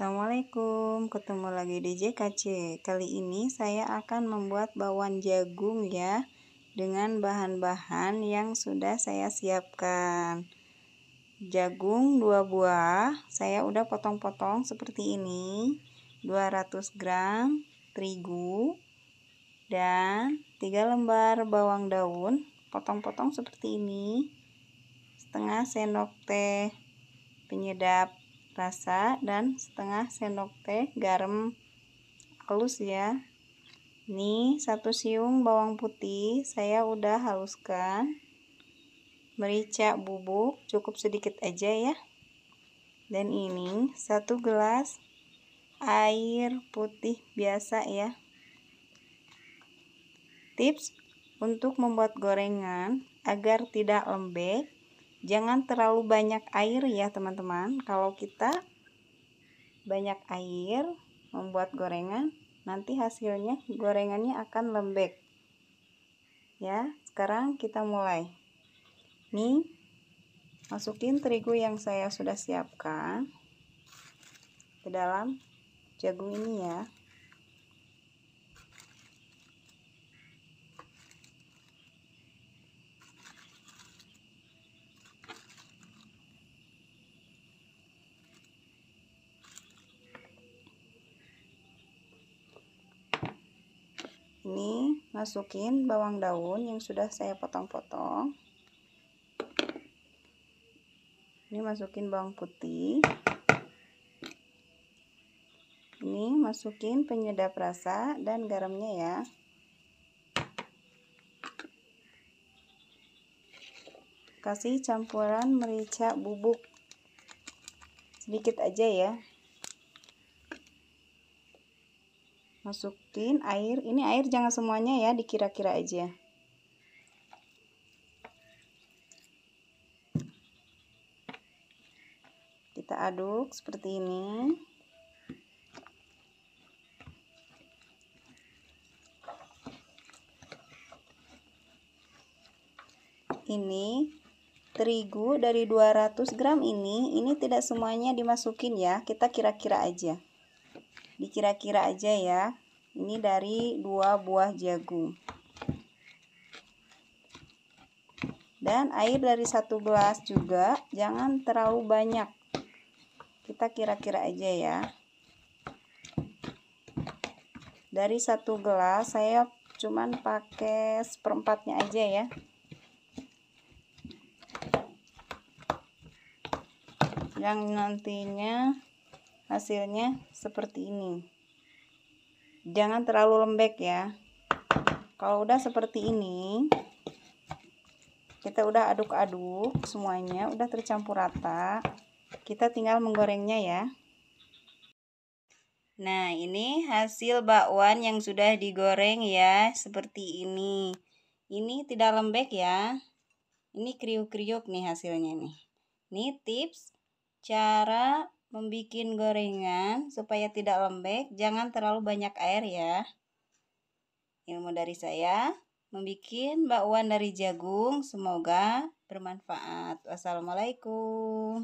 Assalamualaikum, ketemu lagi di JKC. Kali ini saya akan membuat bawang jagung ya dengan bahan-bahan yang sudah saya siapkan. Jagung 2 buah, saya udah potong-potong seperti ini. 200 gram terigu dan 3 lembar bawang daun, potong-potong seperti ini. Setengah sendok teh penyedap rasa dan setengah sendok teh garam halus ya ini satu siung bawang putih saya udah haluskan merica bubuk cukup sedikit aja ya dan ini satu gelas air putih biasa ya tips untuk membuat gorengan agar tidak lembek jangan terlalu banyak air ya teman-teman kalau kita banyak air membuat gorengan nanti hasilnya gorengannya akan lembek ya sekarang kita mulai nih masukin terigu yang saya sudah siapkan ke dalam jagung ini ya ini masukin bawang daun yang sudah saya potong-potong ini masukin bawang putih ini masukin penyedap rasa dan garamnya ya kasih campuran merica bubuk sedikit aja ya masukin air ini air jangan semuanya ya dikira-kira aja kita aduk seperti ini ini terigu dari 200 gram ini ini tidak semuanya dimasukin ya kita kira-kira aja dikira-kira aja ya ini dari dua buah jagung dan air dari satu gelas juga jangan terlalu banyak kita kira-kira aja ya dari satu gelas saya cuman pakai seperempatnya aja ya yang nantinya hasilnya seperti ini jangan terlalu lembek ya kalau udah seperti ini kita udah aduk-aduk semuanya udah tercampur rata kita tinggal menggorengnya ya Nah, ini hasil bakwan yang sudah digoreng ya, seperti ini. Ini tidak lembek ya. Ini kriuk-kriuk nih hasilnya nih. Ini tips cara membuat gorengan supaya tidak lembek, jangan terlalu banyak air ya. Ilmu dari saya, membuat bakwan dari jagung, semoga bermanfaat. Wassalamualaikum.